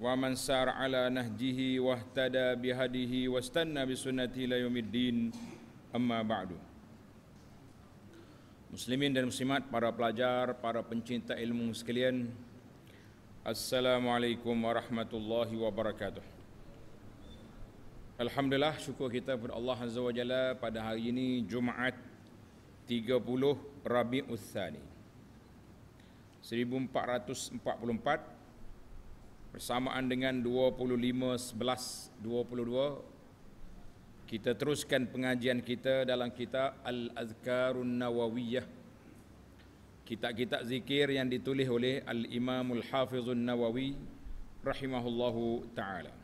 wa man sar ala nahjihi wahtada bihadihi wastanna bi sunnati la yumiddin amma ba'du muslimin dan muslimat para pelajar para pencinta ilmu sekalian assalamualaikum warahmatullahi wabarakatuh alhamdulillah syukur kita kepada Allah azza wajalla pada hari ini jumaat 30 Rabiul Tsani 1444 bersamaan dengan 25.11.22 kita teruskan pengajian kita dalam kitab Al-Azkarun Nawawiyah kitab-kitab zikir yang ditulis oleh Al-Imamul Hafizun Nawawi rahimahullahu ta'ala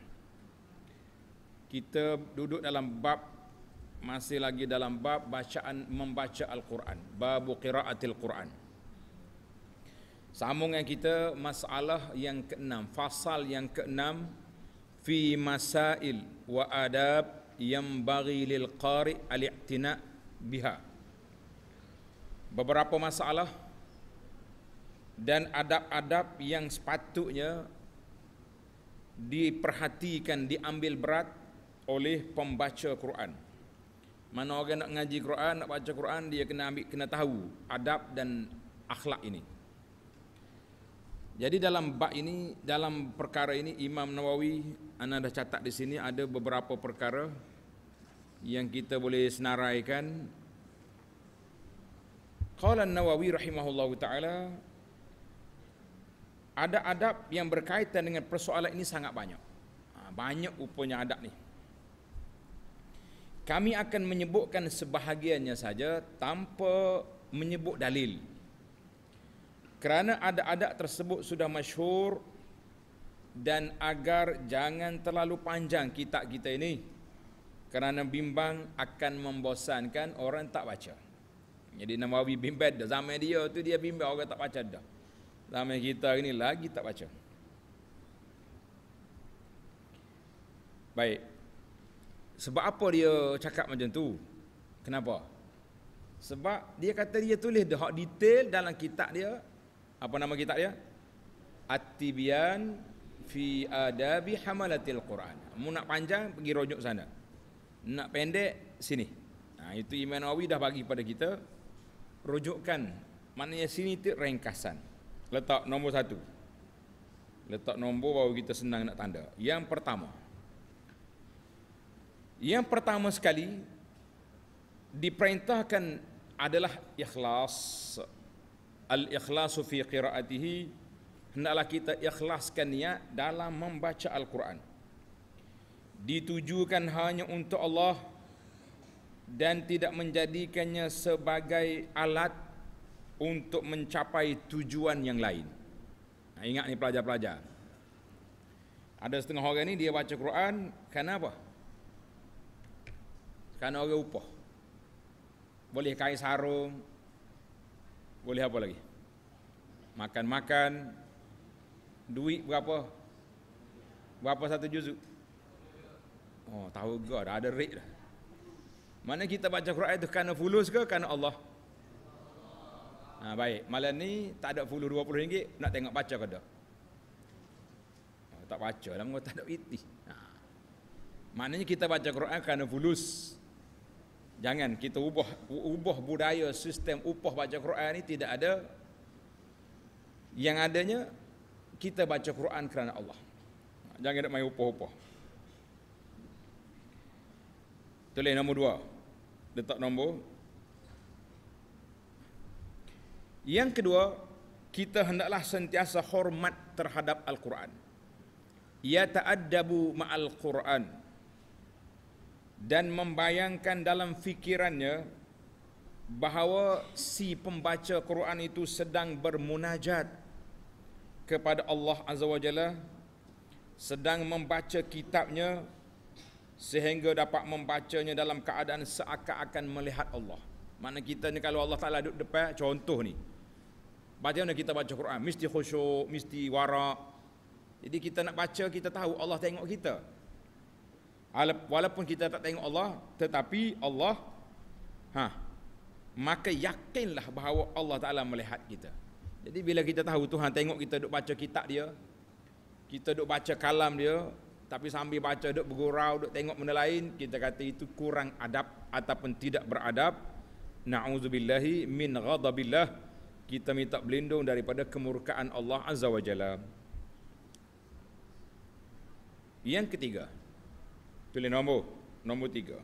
kita duduk dalam bab masih lagi dalam bab bacaan membaca Al-Quran babu qiraatil Quran Sambung yang kita masalah yang keenam, fasal yang keenam fi masail wa adab yang bagi lil qari al-i'tina biha. Beberapa masalah dan adab-adab yang sepatutnya diperhatikan, diambil berat oleh pembaca Quran. Mana orang nak ngaji Quran, nak baca Quran, dia kena ambil kena tahu adab dan akhlak ini. Jadi dalam bab ini, dalam perkara ini Imam Nawawi anda dah catat di sini ada beberapa perkara yang kita boleh senaraikan. Qala nawawi rahimahullahu taala ada adab yang berkaitan dengan persoalan ini sangat banyak. Ha, banyak rupanya adab ni. Kami akan menyebutkan sebahagiannya saja tanpa menyebut dalil kerana ada adat tersebut sudah masyhur dan agar jangan terlalu panjang kitab kita ini kerana bimbang akan membosankan orang tak baca. Jadi Nawawi bimbang dah zaman dia tu dia bimbang orang tak baca dah. Zaman kita ini lagi tak baca. Baik. Sebab apa dia cakap macam tu? Kenapa? Sebab dia kata dia tulis dah detail dalam kitab dia apa nama kitab dia? At-Tibyan fi Adabi Hamalatil Quran. Mau nak panjang pergi rojok sana. Nak pendek sini. Nah, ha, itu Imam Nawawi dah bagi pada kita rujukan maknanya sini tu ringkasan. Letak nombor satu. Letak nombor baru kita senang nak tanda. Yang pertama. Yang pertama sekali diperintahkan adalah ikhlas al-ikhlasu fi qira'atihi hendaklah kita ikhlaskan niat dalam membaca al-Quran ditujukan hanya untuk Allah dan tidak menjadikannya sebagai alat untuk mencapai tujuan yang lain nah, ingat ni pelajar-pelajar ada setengah orang ni dia baca Quran kenapa? apa? kerana orang upah boleh kain sarung, boleh apa lagi? Makan-makan, duit berapa? Berapa satu juzuk? Oh, tahu ke? Dah ada rate dah. Mana kita baca Quran itu kerana fulus ke? Kerana Allah. Ha, baik, malam ni tak ada fulus puluh 20 nak tengok baca ke tak? Oh, tak baca lah, tak ada itih. Ha. Maknanya kita baca Quran kerana fulus. Jangan kita ubah ubah budaya sistem upah baca Quran ini tidak ada. Yang adanya kita baca Quran kerana Allah. Jangan nak main upah-upah. Tulis nombor dua. Letak nombor. Yang kedua, kita hendaklah sentiasa hormat terhadap Al-Quran. Ya ta'addabu ma'al Quran. Ya Quran dan membayangkan dalam fikirannya bahawa si pembaca Quran itu sedang bermunajat kepada Allah Azza wa Jalla sedang membaca kitabnya sehingga dapat membacanya dalam keadaan seakan-akan melihat Allah. Mana kita ni kalau Allah Taala duduk depan contoh ni. Baca mana kita baca Quran mesti khusyuk, mesti wara. Jadi kita nak baca kita tahu Allah tengok kita walaupun kita tak tengok Allah tetapi Allah ha maka yakinlah bahawa Allah Taala melihat kita jadi bila kita tahu Tuhan tengok kita duk baca kitab dia kita duk baca kalam dia tapi sambil baca duk bergurau duk tengok benda lain kita kata itu kurang adab ataupun tidak beradab na'udzubillahi min ghadabilah kita minta berlindung daripada kemurkaan Allah Azza wa Jalla yang ketiga Pilih nombor nombor tiga.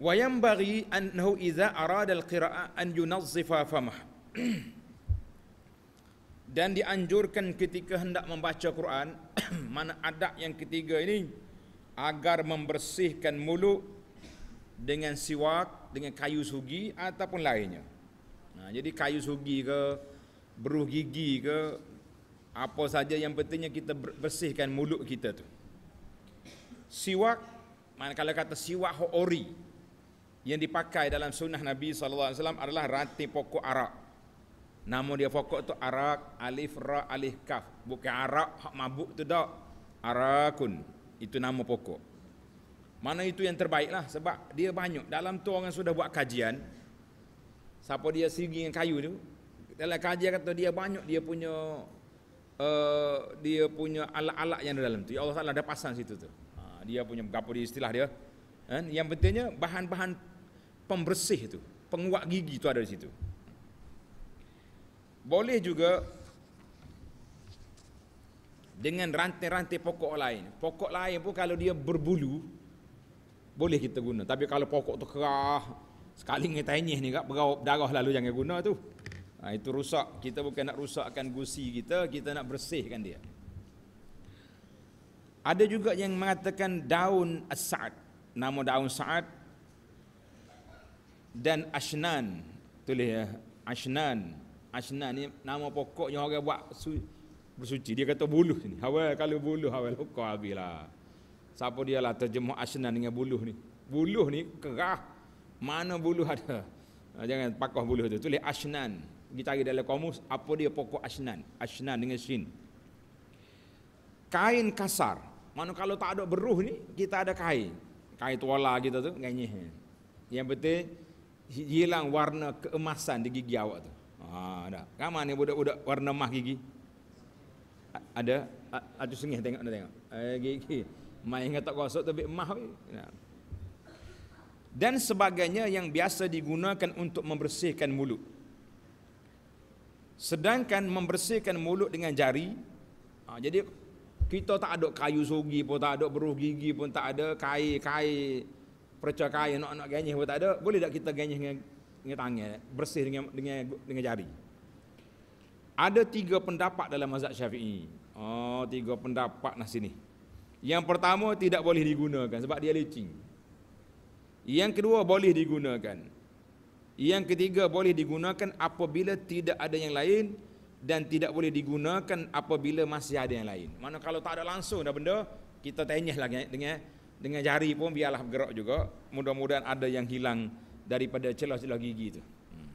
Wayam bagi anhu iza arad al qiraa an yunazifa famah. Dan dianjurkan ketika hendak membaca Quran mana adab yang ketiga ini agar membersihkan mulut dengan siwak dengan kayu sugi ataupun lainnya. Nah, ha, jadi kayu sugi ke beruh gigi ke apa saja yang pentingnya kita bersihkan mulut kita tu siwak mana manakala kata siwak ho'ori yang dipakai dalam sunnah Nabi SAW adalah rati pokok arak nama dia pokok tu arak alif ra alif kaf bukan arak hak mabuk tu dak arakun itu nama pokok mana itu yang terbaik lah sebab dia banyak dalam tu orang sudah buat kajian siapa dia sigi dengan kayu tu dalam kajian kata dia banyak dia punya Eh, dia punya alat-alat yang ada dalam tu. Ya Allah Taala dah pasang situ tu. Ha, dia punya apa dia istilah dia? Kan? Yang pentingnya bahan-bahan pembersih tu, penguat gigi tu ada di situ. Boleh juga dengan rantai-rantai pokok lain. Pokok lain pun kalau dia berbulu boleh kita guna. Tapi kalau pokok tu kerah, sekali ngetainyih ni kak, berawap darah lalu jangan guna tu. Ha, itu rusak. Kita bukan nak rusakkan gusi kita, kita nak bersihkan dia. Ada juga yang mengatakan daun as-sa'ad. Nama daun sa'ad dan asnan. Tulis ya, eh, asnan. Asnan ni nama pokoknya orang buat bersuci. Dia kata buluh ni. Hawa kalau buluh hawa luka habislah. Siapa dia lah terjemah asnan dengan buluh ni. Buluh ni kerah. Mana buluh ada. Ha, jangan pakah buluh tu. Tulis asnan. Asnan kita cari dalam kamus apa dia pokok asnan asnan dengan sin kain kasar mana kalau tak ada beruh ni kita ada kain kain tuala kita tu ngenyih yang penting hilang warna keemasan di gigi awak tu ha ada kan mana budak-budak warna emas gigi A- ada A- aduh sengih tengok nak tengok eh, gigi main ingat tak gosok tapi emas dan sebagainya yang biasa digunakan untuk membersihkan mulut Sedangkan membersihkan mulut dengan jari ha, Jadi kita tak ada kayu sugi pun tak ada Beruh gigi pun tak ada Kair-kair Percah kair nak-nak ganyih pun tak ada Boleh tak kita ganyih dengan, dengan tangan eh? Bersih dengan, dengan dengan jari Ada tiga pendapat dalam mazhab syafi'i Oh tiga pendapat nah sini Yang pertama tidak boleh digunakan Sebab dia licin Yang kedua boleh digunakan yang ketiga boleh digunakan apabila tidak ada yang lain dan tidak boleh digunakan apabila masih ada yang lain. Mana kalau tak ada langsung dah benda, kita tenyeh lah eh, dengan dengan jari pun biarlah bergerak juga. Mudah-mudahan ada yang hilang daripada celah-celah gigi itu. Hmm.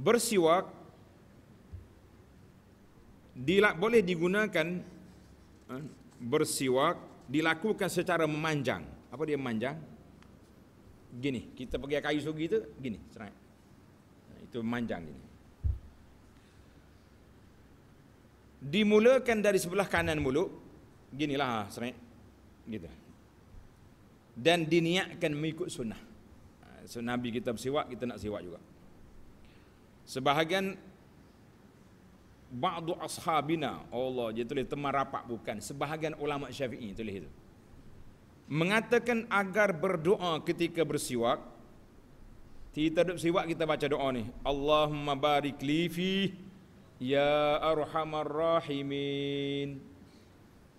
Bersiwak dilak boleh digunakan eh, bersiwak dilakukan secara memanjang. Apa dia memanjang? gini kita pergi kayu sugi tu gini cerai. itu manjang gini dimulakan dari sebelah kanan mulu ginilah cerai, ha, gitu dan diniatkan mengikut sunnah ha, so nabi kita bersiwak kita nak siwak juga sebahagian ba'du ashabina Allah dia tulis teman rapat bukan sebahagian ulama syafi'i tulis itu mengatakan agar berdoa ketika bersiwak kita duduk siwak kita baca doa ni Allahumma barik li fi ya arhamar rahimin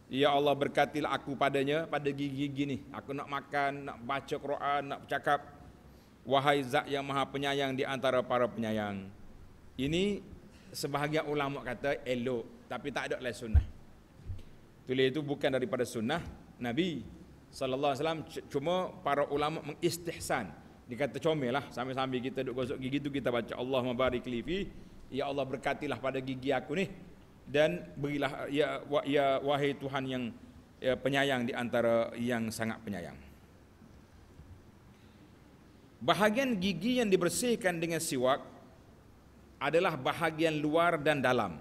Ya Allah berkatilah aku padanya pada gigi-gigi ni aku nak makan nak baca Quran nak bercakap wahai zat yang maha penyayang di antara para penyayang ini sebahagian ulama kata elok tapi tak ada lain sunnah tulis itu bukan daripada sunnah Nabi sallallahu alaihi wasallam cuma para ulama mengistihsan dikata comel lah sambil-sambil kita duduk gosok gigi tu kita baca Allah barik li fi ya Allah berkatilah pada gigi aku ni dan berilah ya, wa, ya wahai Tuhan yang ya, penyayang di antara yang sangat penyayang bahagian gigi yang dibersihkan dengan siwak adalah bahagian luar dan dalam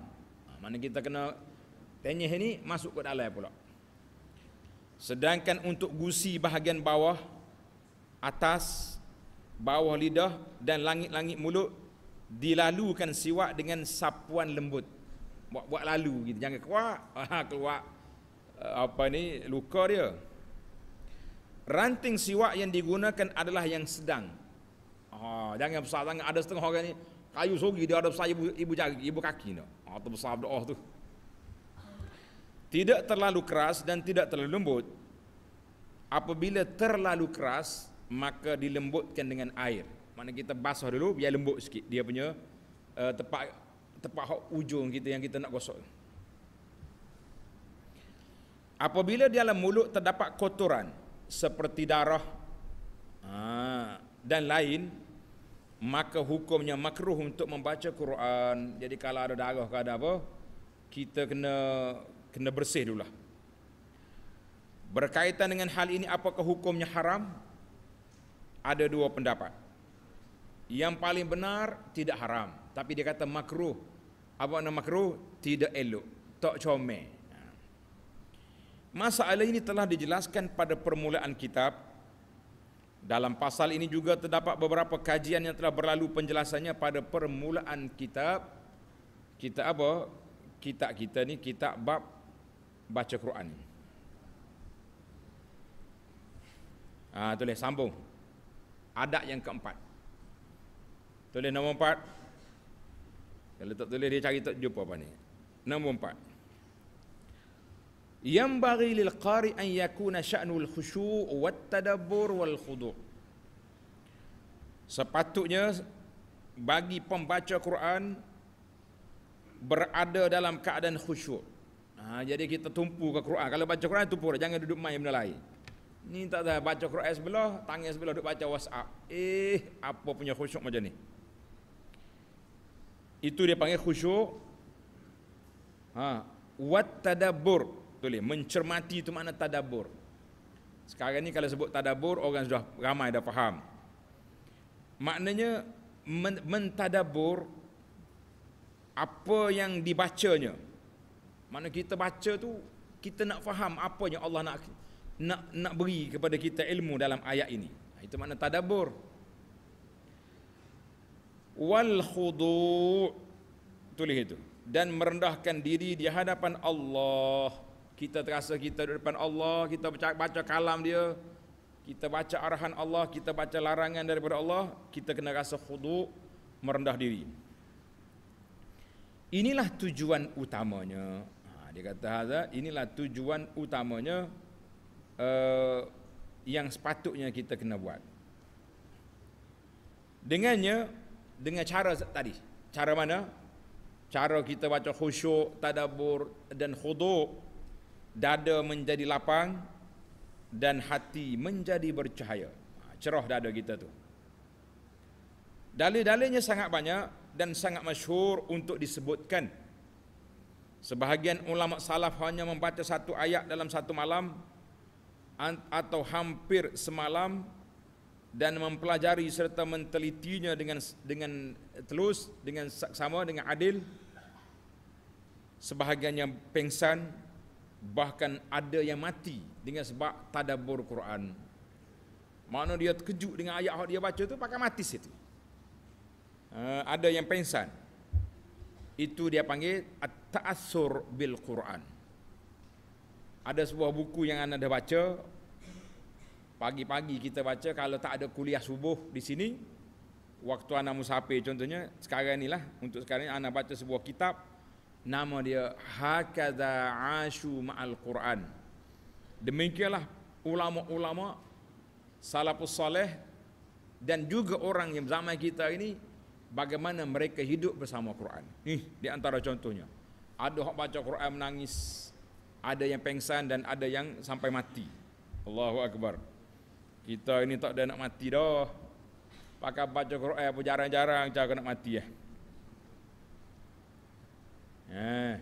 ha, mana kita kena tenyeh ni masuk ke dalam pula Sedangkan untuk gusi bahagian bawah, atas, bawah lidah dan langit-langit mulut dilalukan siwak dengan sapuan lembut. Buat buat lalu gitu. Jangan keluar, ha, keluar eh, apa ni luka dia. Ranting siwak yang digunakan adalah yang sedang. Ha, jangan besar sangat ada setengah orang ni kayu sogi dia ada besar ibu, ibu jari, ibu kaki ni. Ha, ah, tu besar oh tu tidak terlalu keras dan tidak terlalu lembut. Apabila terlalu keras, maka dilembutkan dengan air. Mana kita basuh dulu biar lembut sikit dia punya uh, eh, tempat tempat hujung kita yang kita nak gosok. Apabila di dalam mulut terdapat kotoran seperti darah ha, dan lain maka hukumnya makruh untuk membaca Quran. Jadi kalau ada darah ke ada apa kita kena kena bersih dululah. Berkaitan dengan hal ini apakah hukumnya haram? Ada dua pendapat. Yang paling benar tidak haram, tapi dia kata makruh. Apa nama makruh? Tidak elok, tak comel. Ha. Masalah ini telah dijelaskan pada permulaan kitab. Dalam pasal ini juga terdapat beberapa kajian yang telah berlalu penjelasannya pada permulaan kitab. Kita apa? Kitab kita ni kitab bab baca Quran. Ha, tulis sambung. Adab yang keempat. Tulis nombor empat. Kalau tak tulis dia cari tak jumpa apa ni. Nombor empat. Yang bagi lil qari an yakuna sya'nul khusyuk wat tadabbur wal khudu'. Sepatutnya bagi pembaca Quran berada dalam keadaan khusyuk Ha, jadi kita tumpu ke Quran. Kalau baca Quran tumpu dah. Jangan duduk main benda lain. Ni tak ada baca Quran sebelah, tangis sebelah duduk baca WhatsApp. Eh, apa punya khusyuk macam ni? Itu dia panggil khusyuk. Ha, wat tadabbur. Tulis mencermati itu makna tadabur. Sekarang ni kalau sebut tadabur, orang sudah ramai dah faham. Maknanya mentadabur apa yang dibacanya, mana kita baca tu kita nak faham apa yang Allah nak nak nak beri kepada kita ilmu dalam ayat ini. Itu makna tadabbur. Wal khudu tulis itu dan merendahkan diri di hadapan Allah. Kita terasa kita di depan Allah, kita baca, baca kalam dia, kita baca arahan Allah, kita baca larangan daripada Allah, kita kena rasa khudu merendah diri. Inilah tujuan utamanya dia kata Hazrat, inilah tujuan utamanya uh, yang sepatutnya kita kena buat. Dengannya, dengan cara tadi, cara mana? Cara kita baca khusyuk, tadabur dan khuduk, dada menjadi lapang dan hati menjadi bercahaya. Ha, cerah dada kita tu. Dalil-dalilnya sangat banyak dan sangat masyhur untuk disebutkan. Sebahagian ulama salaf hanya membaca satu ayat dalam satu malam atau hampir semalam dan mempelajari serta mentelitinya dengan dengan telus dengan sama dengan adil Sebahagian yang pengsan bahkan ada yang mati dengan sebab tadabbur Quran mana dia terkejut dengan ayat yang dia baca tu pakai mati situ ha, ada yang pengsan itu dia panggil at-ta'assur bil Quran. Ada sebuah buku yang anda dah baca pagi-pagi kita baca kalau tak ada kuliah subuh di sini waktu anda musafir contohnya sekarang inilah untuk sekarang ini anda baca sebuah kitab nama dia Hakadha Ashu Ma'al Quran. Demikianlah ulama-ulama salafus saleh dan juga orang yang zaman kita ini bagaimana mereka hidup bersama Quran. Ni di antara contohnya. Ada hak baca Quran menangis, ada yang pengsan dan ada yang sampai mati. Allahu akbar. Kita ini tak ada nak mati dah. Pakai baca Quran pun jarang-jarang cara nak mati eh. Ya. Eh.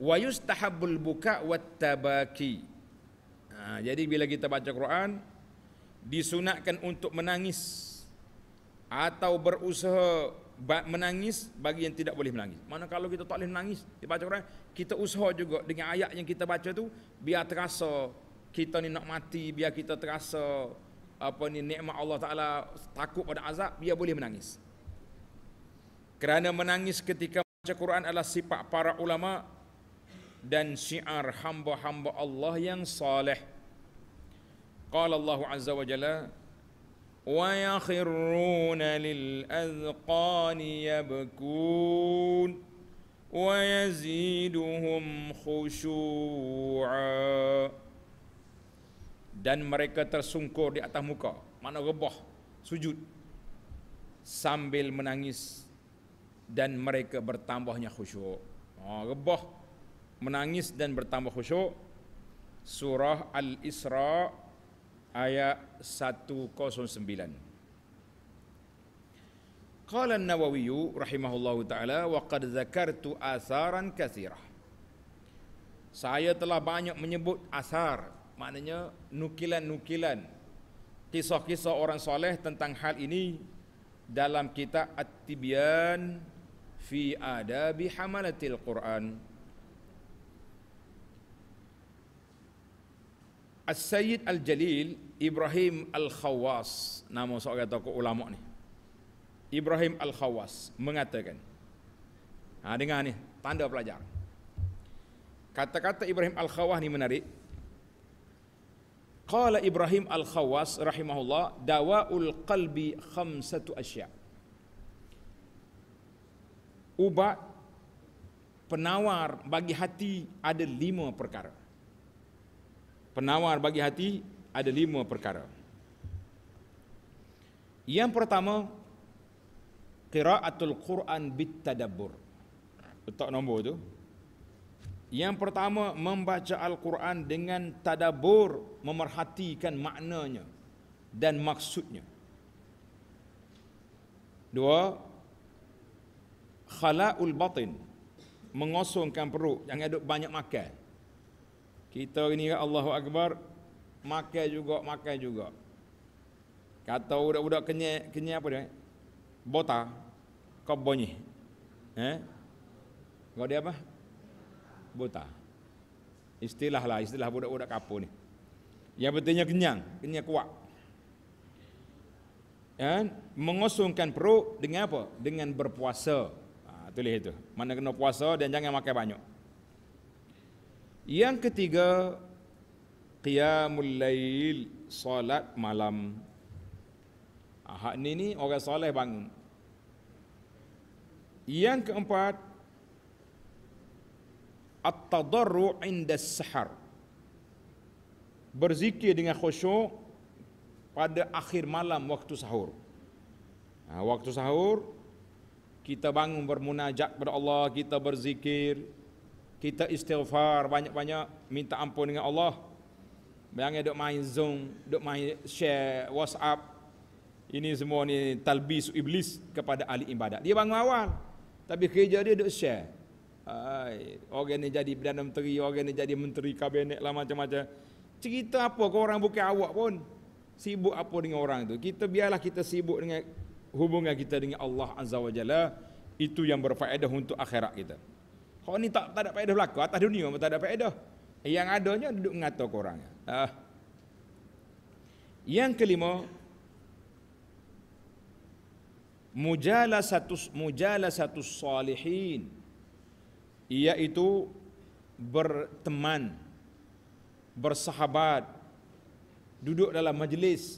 Wa yustahabbul buka wat tabaki. Ah, jadi bila kita baca Quran disunatkan untuk menangis atau berusaha menangis bagi yang tidak boleh menangis. Mana kalau kita tak boleh menangis, kita baca Quran, kita usaha juga dengan ayat yang kita baca tu biar terasa kita ni nak mati, biar kita terasa apa ni nikmat Allah Taala takut pada azab, biar boleh menangis. Kerana menangis ketika baca Quran adalah sifat para ulama dan syiar hamba-hamba Allah yang saleh. Qala Allahu Azza wa Jalla ويخرون للأذقان يبكون ويزيدهم خشوعا dan mereka tersungkur di atas muka Mana rebah sujud sambil menangis dan mereka bertambahnya khusyuk oh, rebah menangis dan bertambah khusyuk surah al-isra ayat 109 Qala An-Nawawi rahimahullahu taala wa qad dzakartu atharan katsirah Saya telah banyak menyebut asar maknanya nukilan-nukilan kisah-kisah orang soleh tentang hal ini dalam kitab At-Tibyan fi adabi hamalatil Quran As-Sayyid Al-Jalil Ibrahim Al-Khawas Nama seorang tokoh ulama' ni Ibrahim Al-Khawas mengatakan ha, Dengar ni, tanda pelajar Kata-kata Ibrahim Al-Khawas ni menarik Qala Ibrahim Al-Khawas rahimahullah Dawa'ul qalbi khamsatu asya' Ubat penawar bagi hati ada lima perkara penawar bagi hati ada lima perkara. Yang pertama, qiraatul Quran bit tadabbur. Letak nombor tu. Yang pertama, membaca Al-Quran dengan tadabbur, memerhatikan maknanya dan maksudnya. Dua, khala'ul batin, mengosongkan perut, jangan ada banyak makan. Kita ni Allahu Akbar makan juga makan juga. Kata budak-budak kenyek kenyek apa dia? Bota kobonyi. Eh? Kau dia apa? Buta. Istilah lah, istilah budak-budak kapur ni. Yang betulnya kenyang, kenyang kuat. Dan eh? mengosongkan perut dengan apa? Dengan berpuasa. Ha, ah, tulis itu. Mana kena puasa dan jangan makan banyak. Yang ketiga qiyamul lail solat malam. Ahad ni ni orang soleh bangun. Yang keempat at-tadarru inda sahar berzikir dengan khusyuk pada akhir malam waktu sahur. Nah, waktu sahur kita bangun bermunajat kepada Allah, kita berzikir, kita istighfar banyak-banyak minta ampun dengan Allah bayangkan duk main zoom duk main share whatsapp ini semua ni talbis iblis kepada ahli ibadat dia bangun awal tapi kerja dia duk share Hai, orang ni jadi Perdana Menteri, orang ni jadi Menteri Kabinet lah macam-macam. Cerita apa kau orang bukan awak pun. Sibuk apa dengan orang tu. Kita biarlah kita sibuk dengan hubungan kita dengan Allah Azza wa Jalla. Itu yang berfaedah untuk akhirat kita. Kau ni tak, tak ada faedah berlaku. Atas dunia pun tak ada faedah. Yang adanya duduk mengatur korang. Uh. Yang kelima, mujalasatus mujalasatus salihin iaitu berteman bersahabat duduk dalam majlis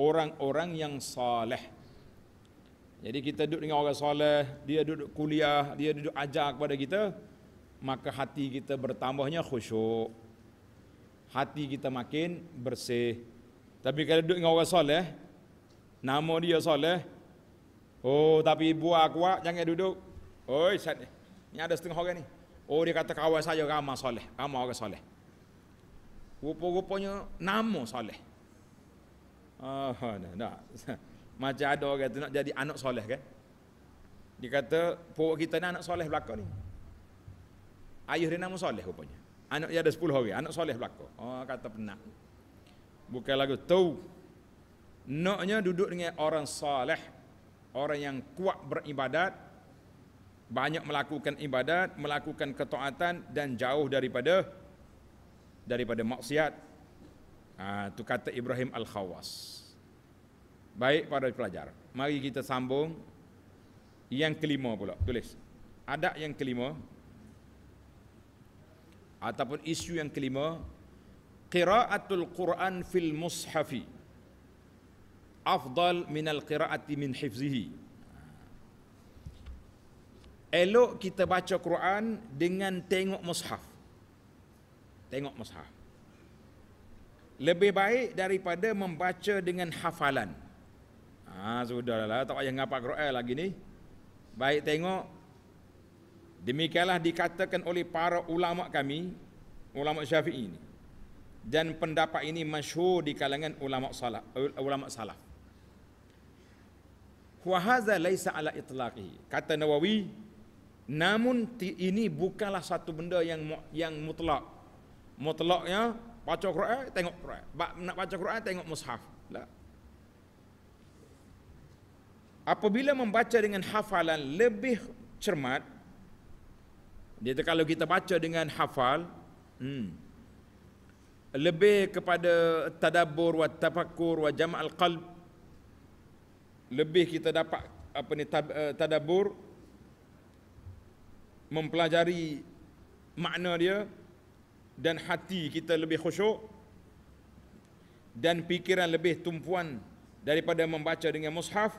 orang-orang yang saleh jadi kita duduk dengan orang soleh, dia duduk kuliah, dia duduk ajar kepada kita, maka hati kita bertambahnya khusyuk. Hati kita makin bersih. Tapi kalau duduk dengan orang soleh, nama dia soleh, oh tapi buah kuat jangan duduk. oh oh, ini ada setengah orang ni. Oh dia kata kawan saya ramah soleh, ramah orang soleh. Rupa-rupanya nama soleh. Ah, oh, dah, dah. Macam ada orang tu nak jadi anak soleh kan. Dia kata, puak kita ni anak soleh belakang ni. Ayuh dia nama soleh rupanya. Anak dia ada sepuluh orang, anak soleh belakang. Oh, kata penat. Bukan lagu, tahu. Naknya duduk dengan orang soleh. Orang yang kuat beribadat. Banyak melakukan ibadat, melakukan ketaatan dan jauh daripada daripada maksiat. Itu ah, ha, kata Ibrahim Al-Khawas. Baik para pelajar, mari kita sambung yang kelima pula. Tulis. Ada yang kelima ataupun isu yang kelima qiraatul Quran fil mushafi afdal min qiraati min hifzihi. Elok kita baca Quran dengan tengok mushaf. Tengok mushaf. Lebih baik daripada membaca dengan hafalan. Ha sudahlah lah. tak payah ngapa Quran lagi ni. Baik tengok demikianlah dikatakan oleh para ulama kami, ulama Syafi'i ini. Dan pendapat ini masyhur di kalangan ulama salaf, ulama salaf. Wa hadza laysa ala itlaqihi. Kata Nawawi, namun ini bukanlah satu benda yang yang mutlak. Mutlaknya baca Quran, tengok Quran. Nak baca Quran tengok mushaf. Lah. Apabila membaca dengan hafalan lebih cermat, dia kalau kita baca dengan hafal, hmm, lebih kepada tadabur, wa tafakkur wa jama'al qalb lebih kita dapat apa ni eh, tadabur, mempelajari makna dia dan hati kita lebih khusyuk dan fikiran lebih tumpuan daripada membaca dengan mushaf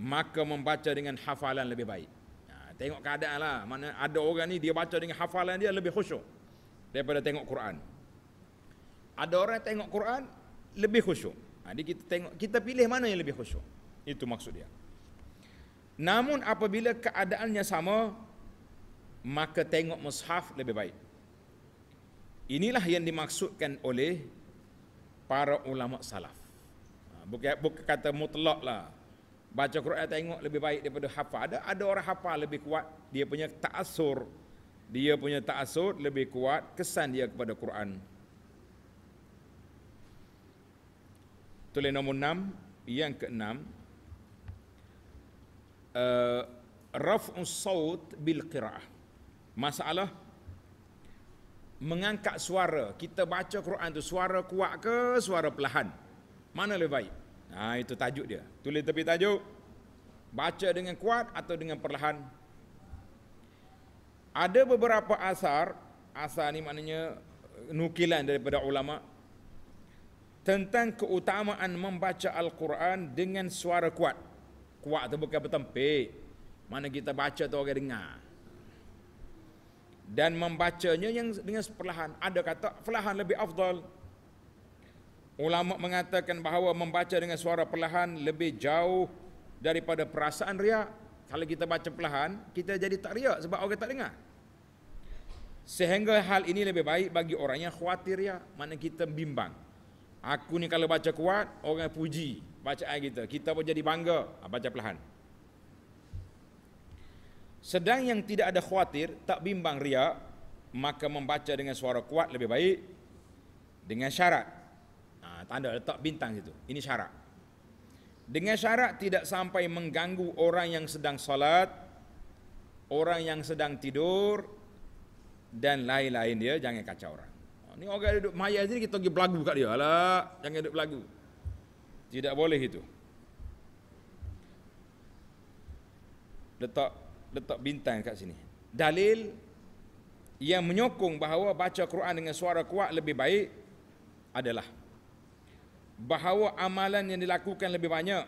maka membaca dengan hafalan lebih baik. Ha, tengok keadaan lah. Mana ada orang ni dia baca dengan hafalan dia lebih khusyuk daripada tengok Quran. Ada orang tengok Quran lebih khusyuk. Jadi ha, kita tengok kita pilih mana yang lebih khusyuk. Itu maksud dia. Namun apabila keadaannya sama maka tengok mushaf lebih baik. Inilah yang dimaksudkan oleh para ulama salaf. Ha, bukan, bukan kata mutlak lah. Baca Quran tengok lebih baik daripada hafal. Ada ada orang hafal lebih kuat dia punya ta'assur. Dia punya ta'assur lebih kuat kesan dia kepada Quran. Tulis nombor enam. Yang keenam. Uh, eh, Raf'un sawt bil qira'ah. Masalah mengangkat suara. Kita baca Quran tu suara kuat ke suara perlahan? Mana lebih baik? Ha, itu tajuk dia. Tulis tepi tajuk. Baca dengan kuat atau dengan perlahan. Ada beberapa asar. Asar ni maknanya eh, nukilan daripada ulama. Tentang keutamaan membaca Al-Quran dengan suara kuat. Kuat tu bukan bertempik. Mana kita baca tu orang dengar. Dan membacanya yang dengan perlahan. Ada kata perlahan lebih afdal. Ulama mengatakan bahawa membaca dengan suara perlahan lebih jauh daripada perasaan riak. Kalau kita baca perlahan, kita jadi tak riak sebab orang tak dengar. Sehingga hal ini lebih baik bagi orang yang khawatir riak, mana kita bimbang. Aku ni kalau baca kuat, orang puji bacaan kita. Kita pun jadi bangga ha, baca perlahan. Sedang yang tidak ada khawatir, tak bimbang riak, maka membaca dengan suara kuat lebih baik dengan syarat tanda letak bintang situ. Ini syarat. Dengan syarat tidak sampai mengganggu orang yang sedang salat, orang yang sedang tidur dan lain-lain dia jangan kacau orang. Ini oh, orang duduk mayat sini kita pergi belagu kat dia. Alah, jangan duduk belagu. Tidak boleh itu. Letak letak bintang kat sini. Dalil yang menyokong bahawa baca Quran dengan suara kuat lebih baik adalah bahawa amalan yang dilakukan lebih banyak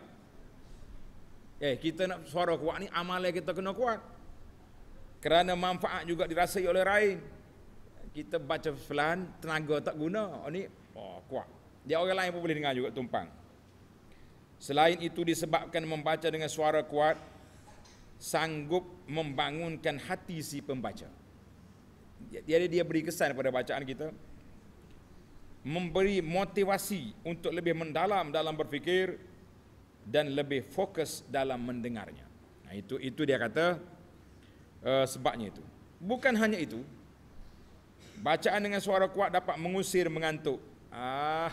eh kita nak suara kuat ni amalan kita kena kuat kerana manfaat juga dirasai oleh lain kita baca pelan tenaga tak guna oh, ni oh, kuat dia orang lain pun boleh dengar juga tumpang selain itu disebabkan membaca dengan suara kuat sanggup membangunkan hati si pembaca jadi dia beri kesan pada bacaan kita memberi motivasi untuk lebih mendalam dalam berfikir dan lebih fokus dalam mendengarnya. Nah, itu itu dia kata uh, sebabnya itu. Bukan hanya itu. Bacaan dengan suara kuat dapat mengusir mengantuk. Ah.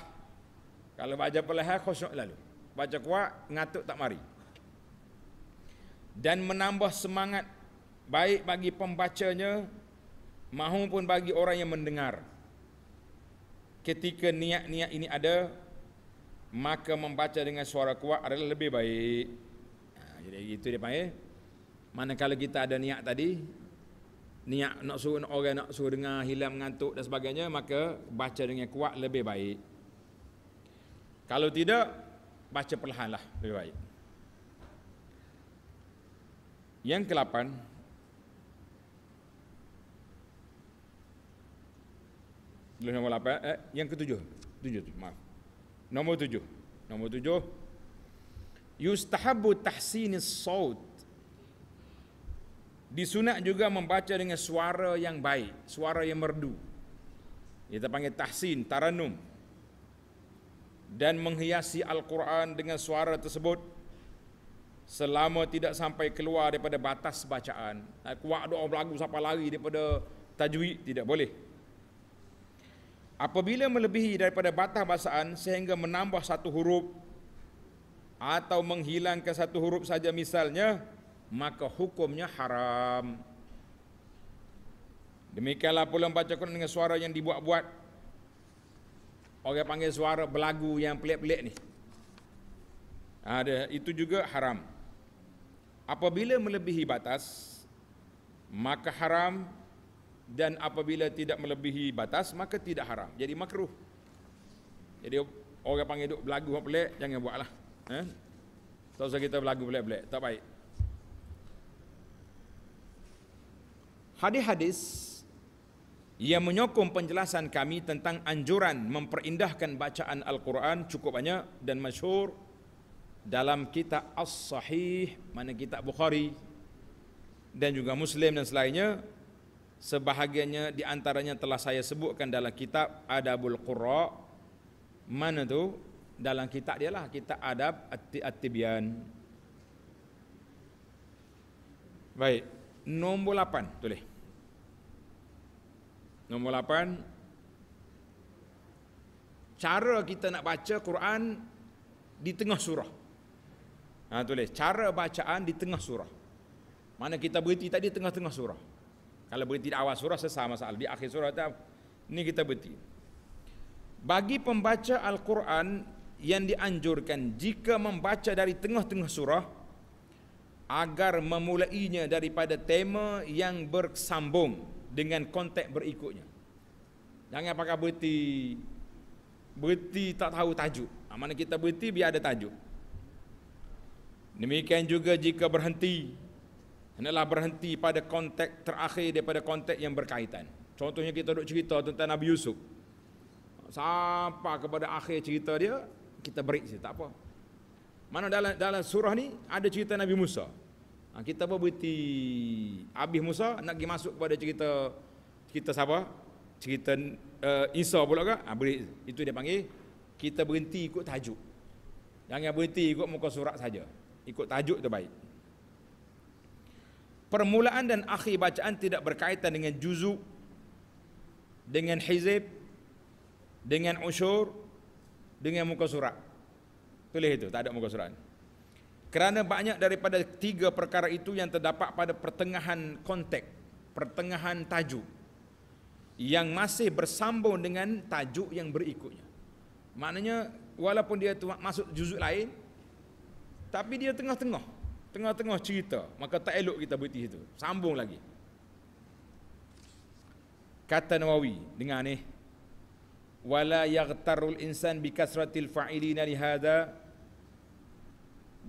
Kalau baca perlahan khusyuk lalu. Baca kuat ngantuk tak mari. Dan menambah semangat baik bagi pembacanya maupun bagi orang yang mendengar ketika niat-niat ini ada maka membaca dengan suara kuat adalah lebih baik ha, jadi itu dia panggil manakala kita ada niat tadi niat nak suruh orang nak suruh dengar hilang mengantuk dan sebagainya maka baca dengan kuat lebih baik kalau tidak baca perlahanlah lebih baik yang kelapan Tulis nombor 8 eh, Yang ketujuh Tujuh tu, maaf Nombor tujuh Nombor tujuh Yustahabu tahsinis saud. Disunat juga membaca dengan suara yang baik Suara yang merdu Kita panggil tahsin, taranum Dan menghiasi Al-Quran dengan suara tersebut Selama tidak sampai keluar daripada batas bacaan Kuat doa berlagu sampai lari daripada tajwid Tidak boleh apabila melebihi daripada batas bahasaan sehingga menambah satu huruf atau menghilangkan satu huruf saja misalnya maka hukumnya haram demikianlah pula membaca Quran dengan suara yang dibuat-buat orang panggil suara belagu yang pelik-pelik ni ada ha, itu juga haram apabila melebihi batas maka haram dan apabila tidak melebihi batas maka tidak haram jadi makruh jadi orang panggil duk berlagu apa pelik jangan buatlah eh tak usah kita berlagu pelik-pelik tak baik hadis-hadis yang menyokong penjelasan kami tentang anjuran memperindahkan bacaan Al-Quran cukup banyak dan masyhur dalam kitab As-Sahih, mana kitab Bukhari dan juga Muslim dan selainnya sebahagiannya di antaranya telah saya sebutkan dalam kitab Adabul Qurra mana tu dalam kitab dia lah kitab Adab At-Tibyan baik nombor 8 tulis nombor 8 cara kita nak baca Quran di tengah surah ha, tulis cara bacaan di tengah surah mana kita berhenti tadi tengah-tengah surah kalau berhenti di awal surah sesama soal di akhir surah tu, ni kita berhenti. Bagi pembaca Al-Quran yang dianjurkan jika membaca dari tengah-tengah surah agar memulainya daripada tema yang bersambung dengan konteks berikutnya. Jangan pakai berhenti berhenti tak tahu tajuk. Ha, mana kita berhenti biar ada tajuk. Demikian juga jika berhenti hendaklah berhenti pada konteks terakhir daripada konteks yang berkaitan. Contohnya kita duk cerita tentang Nabi Yusuf. Sampai kepada akhir cerita dia, kita break saja, tak apa. Mana dalam dalam surah ni ada cerita Nabi Musa. Ha, kita pun berhenti habis Musa nak pergi masuk kepada cerita cerita siapa? Cerita uh, Isa pula ke? Ha, break. Itu dia panggil kita berhenti ikut tajuk. Jangan berhenti ikut muka surat saja. Ikut tajuk tu baik permulaan dan akhir bacaan tidak berkaitan dengan juzuk dengan hizib dengan usyur dengan muka surat tulis itu tak ada muka surat kerana banyak daripada tiga perkara itu yang terdapat pada pertengahan kontek, pertengahan tajuk yang masih bersambung dengan tajuk yang berikutnya maknanya walaupun dia masuk juzuk lain tapi dia tengah-tengah Tengah-tengah cerita, maka tak elok kita berhenti itu. Sambung lagi. Kata Nawawi, dengar ni. Wala yaghtarul insan bikasratil fa'ilina lihada.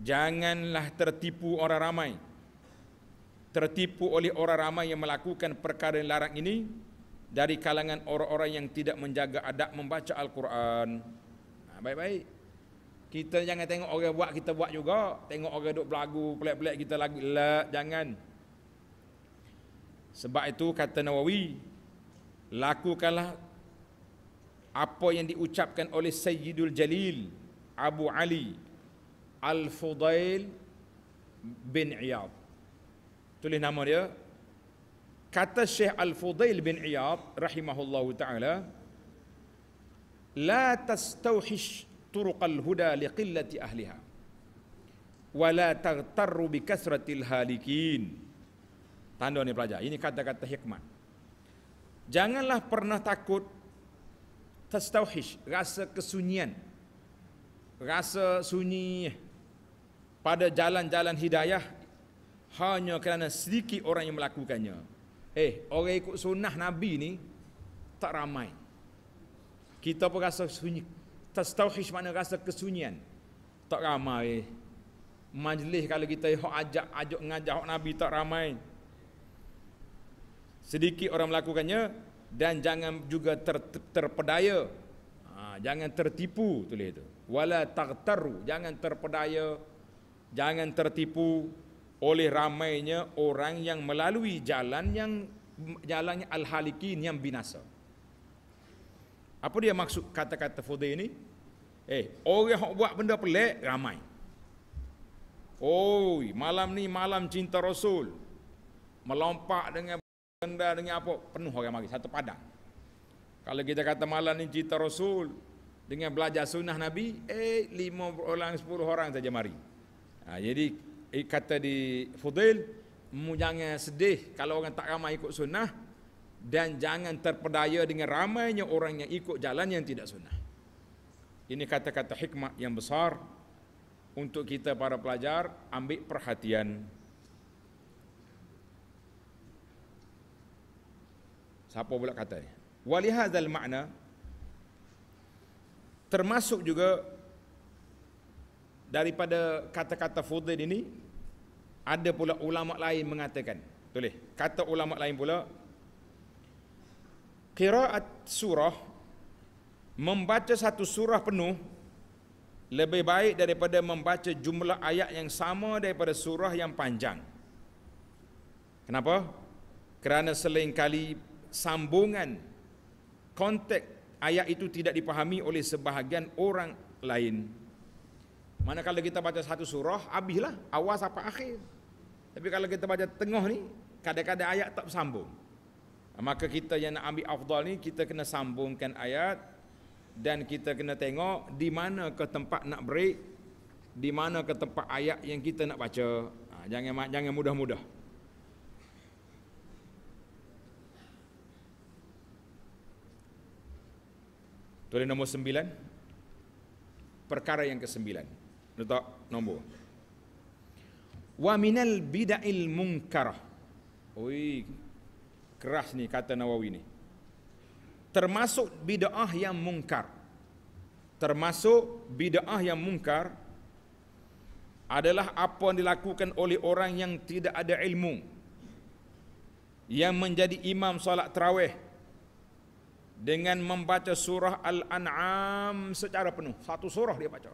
Janganlah tertipu orang ramai. Tertipu oleh orang ramai yang melakukan perkara yang larang ini dari kalangan orang-orang yang tidak menjaga adab membaca Al-Quran. Ha, baik-baik. Ha, kita jangan tengok orang buat kita buat juga. Tengok orang duk berlagu pelak pelak kita lagu. La, jangan. Sebab itu kata Nawawi, lakukanlah apa yang diucapkan oleh Sayyidul Jalil Abu Ali Al-Fudail bin Iyad. Tulis nama dia. Kata Syekh Al-Fudail bin Iyad rahimahullahu taala, la tastauhish turuqal huda liqillati ahliha wala tagtarru bikasratil halikin tanda ni pelajar ini kata-kata hikmah. janganlah pernah takut tastauhish rasa kesunyian rasa sunyi pada jalan-jalan hidayah hanya kerana sedikit orang yang melakukannya eh orang ikut sunnah nabi ni tak ramai kita pun rasa sunyi Tastauhish makna rasa kesunyian. Tak ramai. Majlis kalau kita hok ajak, ajak ngajak hok Nabi tak ramai. Sedikit orang melakukannya dan jangan juga ter, ter, terpedaya. Ha, jangan tertipu tulis itu. Wala taghtaru, jangan terpedaya. Jangan tertipu oleh ramainya orang yang melalui jalan yang jalannya al-halikin yang binasa. Apa dia maksud kata-kata fudail ni? Eh, orang yang buat benda pelik, ramai. Oh, malam ni malam cinta Rasul. Melompak dengan benda dengan apa? Penuh orang mari, satu padang. Kalau kita kata malam ni cinta Rasul, dengan belajar sunnah Nabi, eh, lima orang, sepuluh orang saja mari. Ha, jadi, kata di Fudil, jangan sedih kalau orang tak ramai ikut sunnah, dan jangan terpedaya dengan ramainya orang yang ikut jalan yang tidak sunnah. Ini kata-kata hikmah yang besar untuk kita para pelajar ambil perhatian. Siapa pula kata ni? Walihazal makna termasuk juga daripada kata-kata Fudail ini ada pula ulama lain mengatakan. Tulis. Kata ulama lain pula Kiraat surah membaca satu surah penuh lebih baik daripada membaca jumlah ayat yang sama daripada surah yang panjang kenapa kerana selingkali sambungan konteks ayat itu tidak dipahami oleh sebahagian orang lain manakala kita baca satu surah habislah awal sampai akhir tapi kalau kita baca tengah ni kadang-kadang ayat tak sambung Maka kita yang nak ambil afdal ni kita kena sambungkan ayat dan kita kena tengok di mana ke tempat nak break, di mana ke tempat ayat yang kita nak baca. Ha, jangan jangan mudah-mudah. Tulis nombor sembilan. Perkara yang kesembilan. Letak nombor. Wa minal bida'il munkarah. Oi, keras ni kata Nawawi ni. Termasuk bid'ah yang mungkar. Termasuk bid'ah yang mungkar adalah apa yang dilakukan oleh orang yang tidak ada ilmu. Yang menjadi imam solat terawih dengan membaca surah Al-An'am secara penuh. Satu surah dia baca.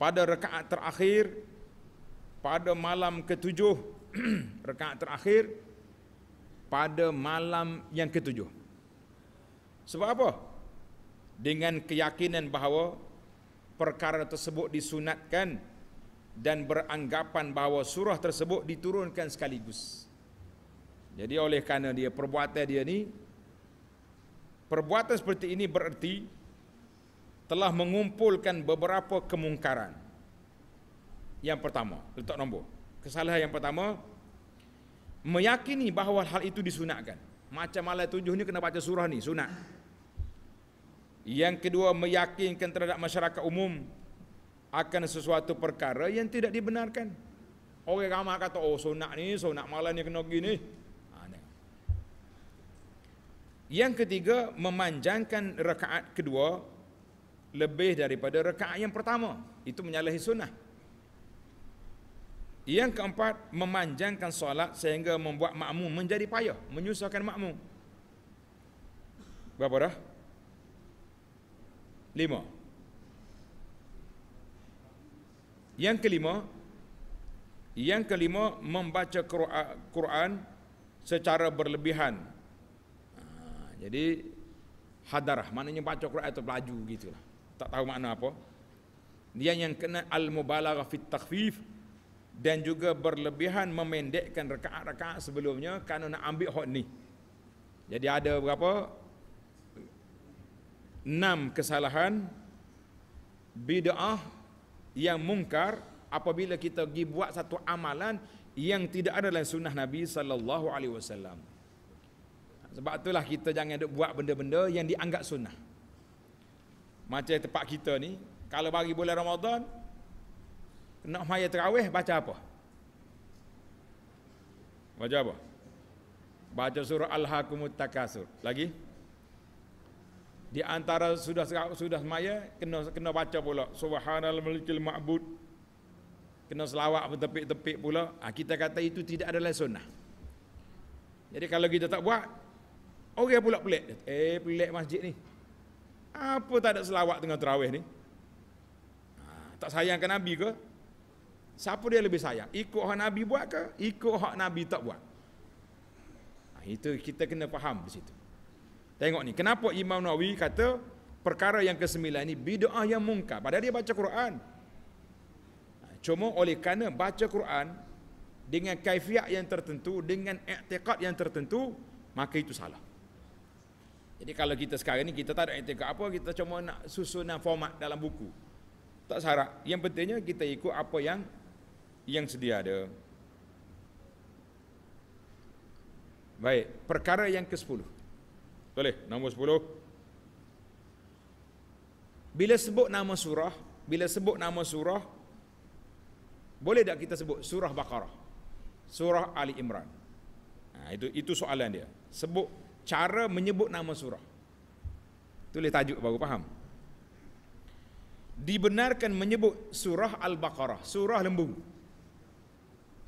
Pada rekaat terakhir, pada malam ketujuh, rekaat terakhir, pada malam yang ketujuh. Sebab apa? Dengan keyakinan bahawa perkara tersebut disunatkan dan beranggapan bahawa surah tersebut diturunkan sekaligus. Jadi oleh kerana dia perbuatan dia ni perbuatan seperti ini bererti telah mengumpulkan beberapa kemungkaran. Yang pertama, letak nombor. Kesalahan yang pertama, meyakini bahawa hal itu disunatkan. Macam malam ni kena baca surah ni, sunat. Yang kedua, meyakinkan terhadap masyarakat umum akan sesuatu perkara yang tidak dibenarkan. Orang ramai kata, oh sunat ni, sunat malam ni kena gini. Ha, yang ketiga, memanjangkan rekaat kedua lebih daripada rekaat yang pertama. Itu menyalahi sunnah. Yang keempat, memanjangkan solat sehingga membuat makmum menjadi payah, menyusahkan makmum. Berapa dah? Lima. Yang kelima, yang kelima membaca Quran secara berlebihan. Ha, jadi hadarah, maknanya baca Quran atau pelaju gitulah. Tak tahu makna apa. Dia yang kena al-mubalaghah fit takhfif dan juga berlebihan memendekkan rekaat-rekaat sebelumnya kerana nak ambil hot ni. Jadi ada berapa? Enam kesalahan bid'ah yang mungkar apabila kita pergi buat satu amalan yang tidak ada dalam sunnah Nabi sallallahu alaihi wasallam. Sebab itulah kita jangan duk buat benda-benda yang dianggap sunnah. Macam tempat kita ni, kalau bagi bulan Ramadan, nak maya terawih baca apa? Baca apa? Baca surah Al-Hakumut Takasur. Lagi? Di antara sudah sudah maya kena kena baca pula Subhanal Malikil Ma'bud. Kena selawat bertepik-tepik pula. Ha, kita kata itu tidak adalah sunnah. Jadi kalau kita tak buat, orang pula pelik. Eh pelik masjid ni. Apa tak ada selawat tengah terawih ni? Ha, tak sayangkan Nabi ke? Siapa dia lebih sayang? Ikut hak Nabi buat ke? Ikut hak Nabi tak buat? Nah, ha, itu kita kena faham di situ. Tengok ni, kenapa Imam Nawawi kata perkara yang kesembilan ini bid'ah yang mungkar. Padahal dia baca Quran. Ha, cuma oleh kerana baca Quran dengan kaifiat yang tertentu, dengan i'tiqad yang tertentu, maka itu salah. Jadi kalau kita sekarang ni kita tak ada i'tiqad apa, kita cuma nak susunan format dalam buku. Tak syarat. Yang pentingnya kita ikut apa yang yang sedia ada. Baik, perkara yang ke-10. Boleh, nombor 10. Bila sebut nama surah, bila sebut nama surah, boleh tak kita sebut surah Baqarah? Surah Ali Imran. Ha, itu itu soalan dia. Sebut cara menyebut nama surah. Tulis tajuk baru faham. Dibenarkan menyebut surah Al-Baqarah, surah lembu.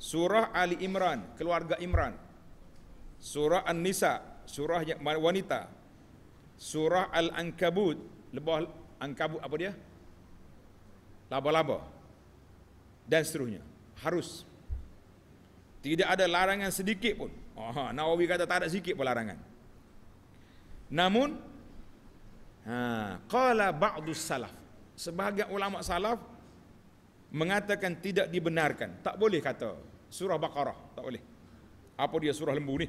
Surah Ali Imran, keluarga Imran. Surah An-Nisa, surah wanita. Surah Al-Ankabut, lebah Ankabut apa dia? Laba-laba. Dan seterusnya. Harus. Tidak ada larangan sedikit pun. Oh, Nawawi kata tak ada sedikit pun larangan. Namun, ha, Qala ba'dus salaf. Sebahagian ulama salaf, mengatakan tidak dibenarkan. Tak boleh kata surah Baqarah tak boleh. Apa dia surah lembu ni?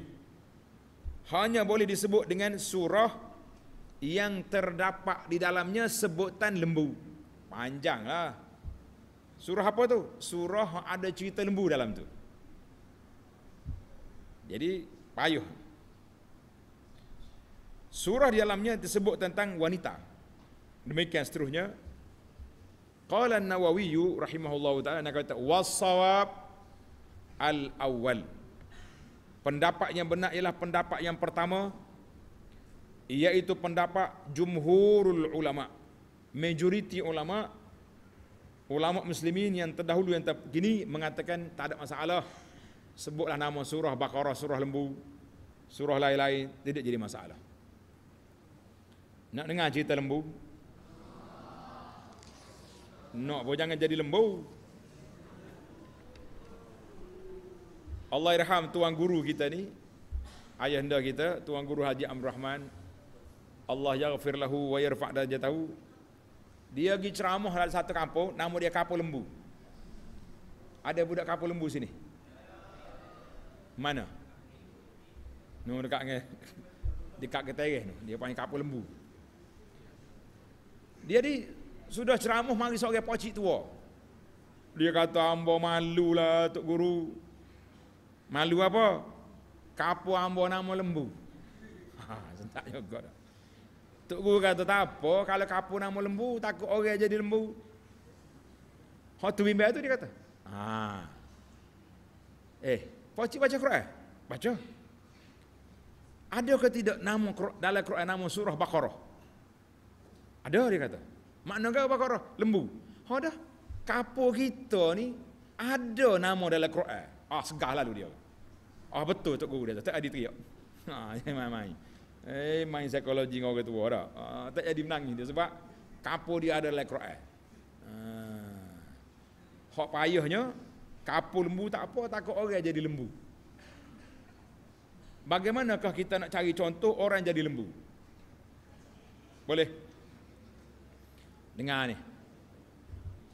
Hanya boleh disebut dengan surah yang terdapat di dalamnya sebutan lembu. Panjang lah. Surah apa tu? Surah ada cerita lembu dalam tu. Jadi payuh. Surah di dalamnya disebut tentang wanita. Demikian seterusnya. Qala an-Nawawi rahimahullahu taala nak kata was-sawab al-awwal. Pendapat yang benar ialah pendapat yang pertama iaitu pendapat jumhurul ulama. Majoriti ulama ulama muslimin yang terdahulu yang terkini mengatakan tak ada masalah. Sebutlah nama surah Baqarah, surah Lembu, surah lain-lain tidak jadi masalah. Nak dengar cerita Lembu? Nak no, jangan jadi lembu. Allah irham tuan guru kita ni ayah anda kita tuan guru Haji Amr Rahman Allah yaghfir lahu wa yarfa' darajatahu dia pergi ceramah dalam satu kampung nama dia Kapo Lembu ada budak Kapo Lembu sini mana no dekat ni dekat ketereh ni dia panggil Kapo Lembu dia di sudah ceramah mari seorang pakcik tua dia kata hamba malulah tok guru Malu apa? Kapu ambo nama lembu. Ha, tak juga dah. Tok guru kata tak apa kalau kapu nama lembu takut orang jadi lembu. Hot tu bimbel tu dia kata. Ha. Eh, pocik baca Quran? Baca. Ada ke tidak nama dalam Quran nama surah Baqarah? Ada dia kata. Makna ke Baqarah? Lembu. Ha dah. Kapur kita ni ada nama dalam Quran. Ah segah lalu dia. Ah betul tok guru dia. Tak ada teriak. Ha ah, main-main. Eh main psikologi dengan orang tua dah. Ah, tak jadi menangis dia sebab kapo dia ada lek Quran. Ah. Hak payahnya kapo lembu tak apa takut orang jadi lembu. Bagaimanakah kita nak cari contoh orang jadi lembu? Boleh? Dengar ni.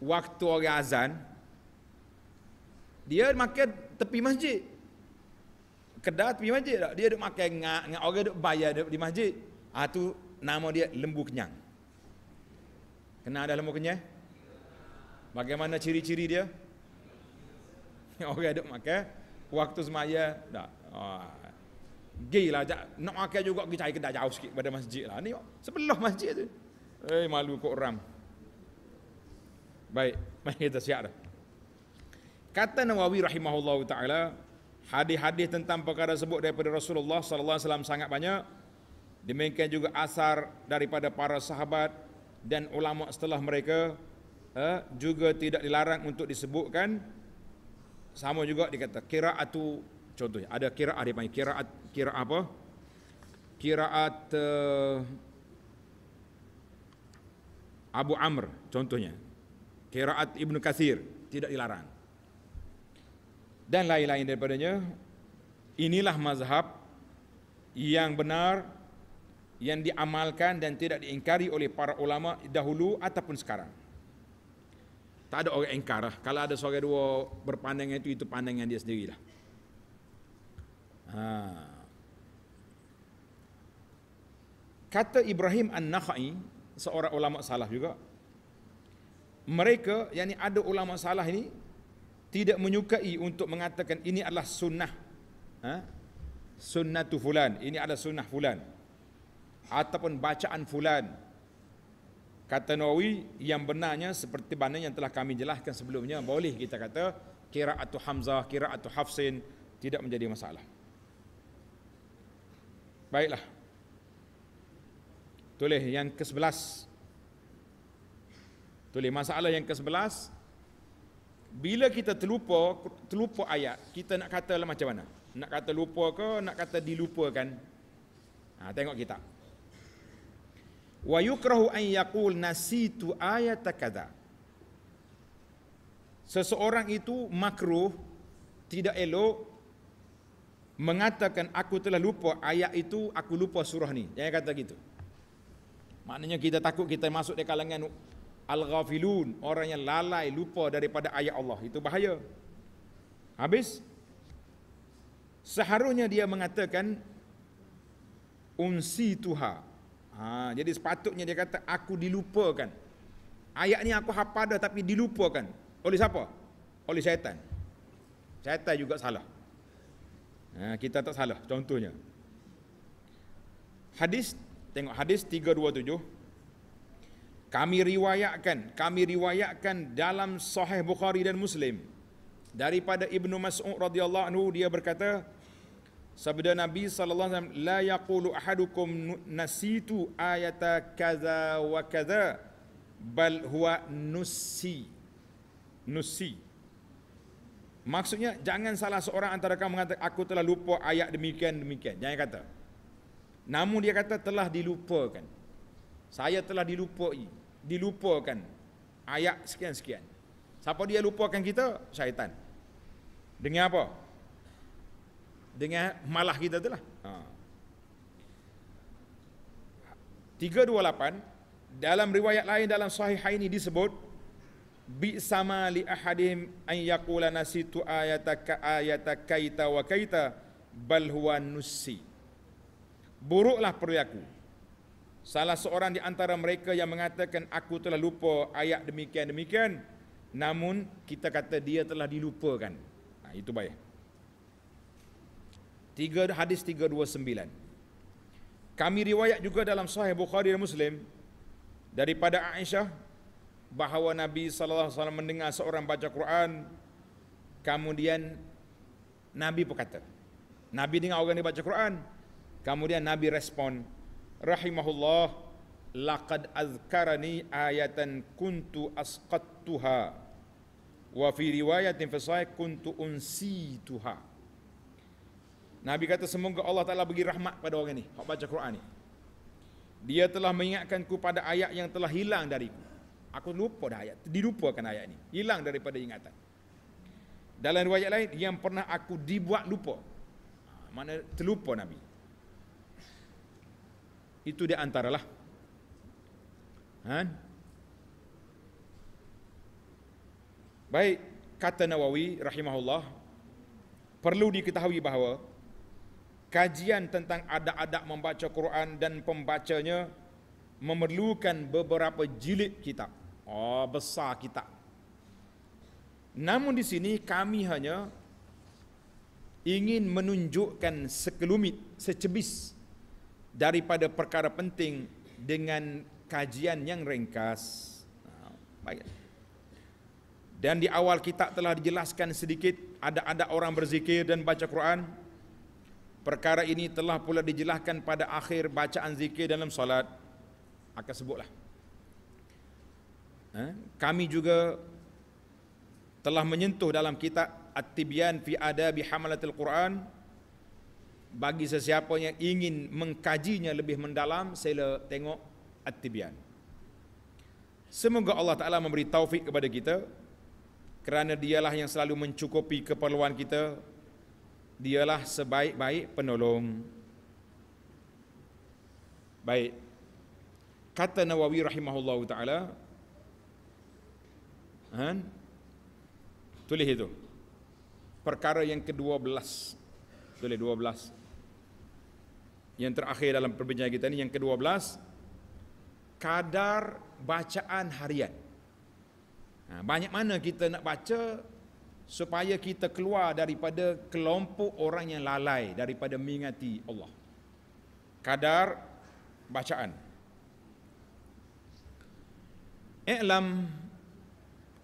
Waktu orang azan, dia makan tepi masjid kedai tepi masjid tak? dia duk makan ngak ngak orang duk bayar duk di masjid ah tu nama dia lembu kenyang kena ada lembu kenyang bagaimana ciri-ciri dia orang duk makan waktu semaya dah ha. oh. Gilah, jak, nak makan juga pergi cari kedai jauh sikit pada masjid lah. Ni sebelah masjid tu. Eh, malu kok ram. Baik, mari kita siap dah. Kata Nawawi rahimahullah ta'ala Hadis-hadis tentang perkara sebut daripada Rasulullah saw sangat banyak. Demikian juga asar daripada para sahabat dan ulama setelah mereka ha, juga tidak dilarang untuk disebutkan. Sama juga dikata qiraatu contohnya ada kiraat dia panggil kiraat qira apa? kiraat uh, eh, Abu Amr contohnya. kiraat Ibn Katsir tidak dilarang dan lain-lain daripadanya. Inilah mazhab yang benar yang diamalkan dan tidak diingkari oleh para ulama dahulu ataupun sekarang. Tak ada orang ingkar lah. Kalau ada seorang dua berpandangan itu, itu pandangan dia sendiri lah. Ha. Kata Ibrahim An-Nakhai, seorang ulama salah juga, mereka, yang ada ulama salah ini, tidak menyukai untuk mengatakan ini adalah sunnah ha? sunnah tu fulan ini adalah sunnah fulan ataupun bacaan fulan kata Nawawi yang benarnya seperti mana yang telah kami jelaskan sebelumnya boleh kita kata kira atau hamzah kira atau hafsin tidak menjadi masalah baiklah tulis yang ke-11 tulis masalah yang ke-11 bila kita terlupa terlupa ayat, kita nak kata lah macam mana? Nak kata lupa ke, nak kata dilupakan? Ha, tengok kita. Wa yukrahu an yaqul nasitu ayata kadha. Seseorang itu makruh tidak elok mengatakan aku telah lupa ayat itu, aku lupa surah ni. Jangan kata gitu. Maknanya kita takut kita masuk di kalangan Al-ghafilun, orang yang lalai lupa daripada ayat Allah. Itu bahaya. Habis. Seharusnya dia mengatakan unsi tuha. Ha, jadi sepatutnya dia kata aku dilupakan. Ayat ni aku hapada dah tapi dilupakan. Oleh siapa? Oleh syaitan. Syaitan juga salah. Ha, kita tak salah contohnya. Hadis tengok hadis 327 kami riwayatkan kami riwayatkan dalam sahih Bukhari dan Muslim daripada Ibnu Mas'ud radhiyallahu anhu dia berkata sabda Nabi sallallahu alaihi wasallam la yaqulu ahadukum nasitu ayata kaza wa kaza bal huwa nussi nussi maksudnya jangan salah seorang antara kamu mengatakan aku telah lupa ayat demikian demikian jangan kata namun dia kata telah dilupakan saya telah dilupai dilupakan ayat sekian-sekian. Siapa dia lupakan kita? Syaitan. Dengan apa? Dengan malah kita itulah. Ha. 328 dalam riwayat lain dalam sahih ini disebut bi sama li ahadim an yaqula nasitu ayatak ayatak kaita wa kaita bal huwa buruklah perilaku Salah seorang di antara mereka yang mengatakan aku telah lupa ayat demikian demikian namun kita kata dia telah dilupakan. Nah, ha, itu baik. Tiga hadis 329. Kami riwayat juga dalam sahih Bukhari dan Muslim daripada Aisyah bahawa Nabi saw mendengar seorang baca Quran kemudian Nabi berkata. Nabi dengar orang ni baca Quran, kemudian Nabi respon rahimahullah laqad azkarani ayatan kuntu asqattuha wa fi riwayatin fi sahih kuntu unsituha Nabi kata semoga Allah Taala bagi rahmat pada orang ini hak baca Quran ni dia telah mengingatkanku pada ayat yang telah hilang dariku aku lupa dah ayat dilupakan ayat ini hilang daripada ingatan dalam riwayat lain yang pernah aku dibuat lupa ha, mana terlupa Nabi itu di antaralah. Ha? Baik, kata Nawawi rahimahullah, perlu diketahui bahawa kajian tentang adab-adab membaca Quran dan pembacanya memerlukan beberapa jilid kitab. Oh, besar kitab. Namun di sini kami hanya ingin menunjukkan sekelumit, secebis daripada perkara penting dengan kajian yang ringkas. Ah, baik. Dan di awal kita telah dijelaskan sedikit ada ada orang berzikir dan baca Quran. Perkara ini telah pula dijelaskan pada akhir bacaan zikir dalam solat. Akan sebutlah. Ah, kami juga telah menyentuh dalam kitab At-Tibyan fi Adabi Hamalatil Quran bagi sesiapa yang ingin mengkajinya lebih mendalam sila tengok At-Tibyan. Semoga Allah Taala memberi taufik kepada kita kerana dialah yang selalu mencukupi keperluan kita. Dialah sebaik-baik penolong. Baik. Kata Nawawi rahimahullah taala Han? Tulis itu. Perkara yang ke-12. Tulis 12 yang terakhir dalam perbincangan kita ini yang kedua belas kadar bacaan harian. Ha, banyak mana kita nak baca supaya kita keluar daripada kelompok orang yang lalai daripada mengingati Allah. Kadar bacaan. Iklam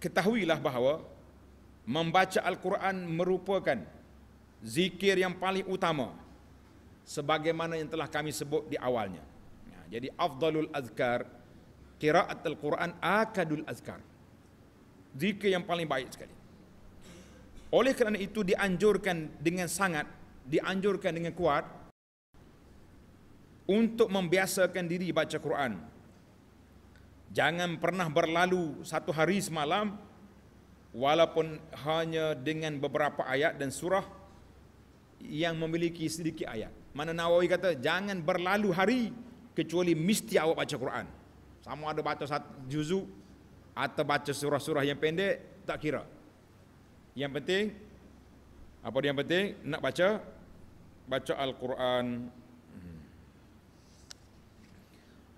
ketahuilah bahawa membaca Al-Quran merupakan zikir yang paling utama sebagaimana yang telah kami sebut di awalnya. Ya, jadi afdalul azkar qiraat al-Quran akadul azkar. Zikir yang paling baik sekali. Oleh kerana itu dianjurkan dengan sangat, dianjurkan dengan kuat untuk membiasakan diri baca Quran. Jangan pernah berlalu satu hari semalam walaupun hanya dengan beberapa ayat dan surah yang memiliki sedikit ayat. Mana Nawawi kata jangan berlalu hari kecuali mesti awak baca Quran. Sama ada baca satu juzuk atau baca surah-surah yang pendek tak kira. Yang penting apa dia yang penting nak baca baca Al-Quran. Hmm.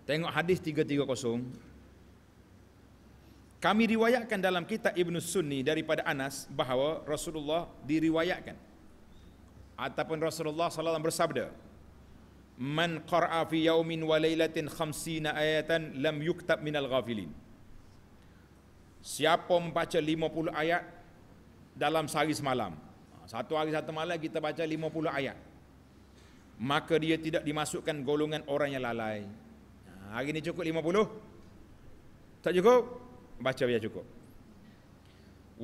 Tengok hadis 330. Kami riwayatkan dalam kitab Ibn Sunni daripada Anas bahawa Rasulullah diriwayatkan ataupun Rasulullah SAW bersabda man qara'a fi yaumin wa lailatin khamsina ayatan lam yuktab minal ghafilin siapa membaca 50 ayat dalam sehari semalam ha, satu hari satu malam kita baca 50 ayat maka dia tidak dimasukkan golongan orang yang lalai ha, hari ini cukup 50 tak cukup baca biar cukup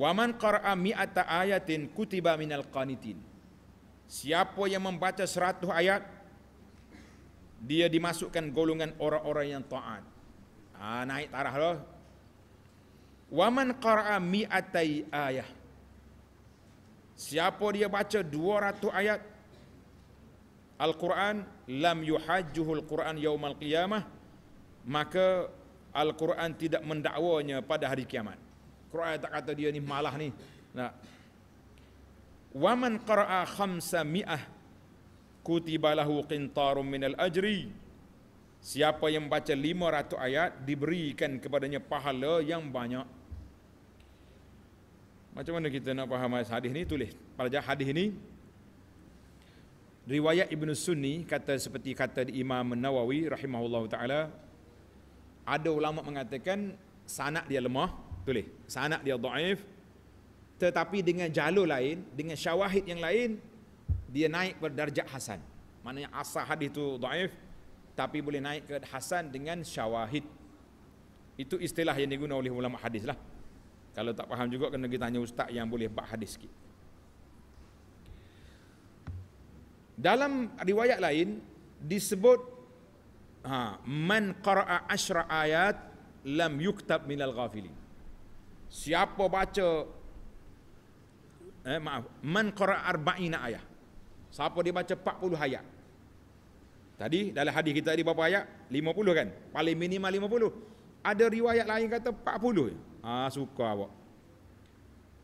wa man qara'a mi'ata ayatin kutiba minal qanitin Siapa yang membaca seratus ayat dia dimasukkan golongan orang-orang yang taat. Ha, naik tarah lah. Wa man qara'a mi'atai ayah. Siapa dia baca 200 ayat Al-Quran lam yuhajjuhul Quran yaumal qiyamah maka Al-Quran tidak mendakwanya pada hari kiamat. Quran tak kata dia ni malah ni. Nah, wa man qara'a khamsa mi'ah kutiba lahu qintarun minal ajri siapa yang baca 500 ayat diberikan kepadanya pahala yang banyak macam mana kita nak faham hadis ni tulis pada hadis ni riwayat Ibn Sunni kata seperti kata di Imam Nawawi rahimahullah taala ada ulama mengatakan sanak dia lemah tulis sanak dia daif tetapi dengan jalur lain dengan syawahid yang lain dia naik ke darjat hasan maknanya asal hadis itu daif tapi boleh naik ke hasan dengan syawahid itu istilah yang digunakan oleh ulama hadis lah kalau tak faham juga kena kita tanya ustaz yang boleh bab hadis sikit dalam riwayat lain disebut ha man qara'a asyra ayat lam yuktab minal ghafilin siapa baca eh, maaf man qara arba'ina ayah siapa dia baca 40 ayat tadi dalam hadis kita ada berapa ayat 50 kan paling minimal 50 ada riwayat lain kata 40 ah ha, suka awak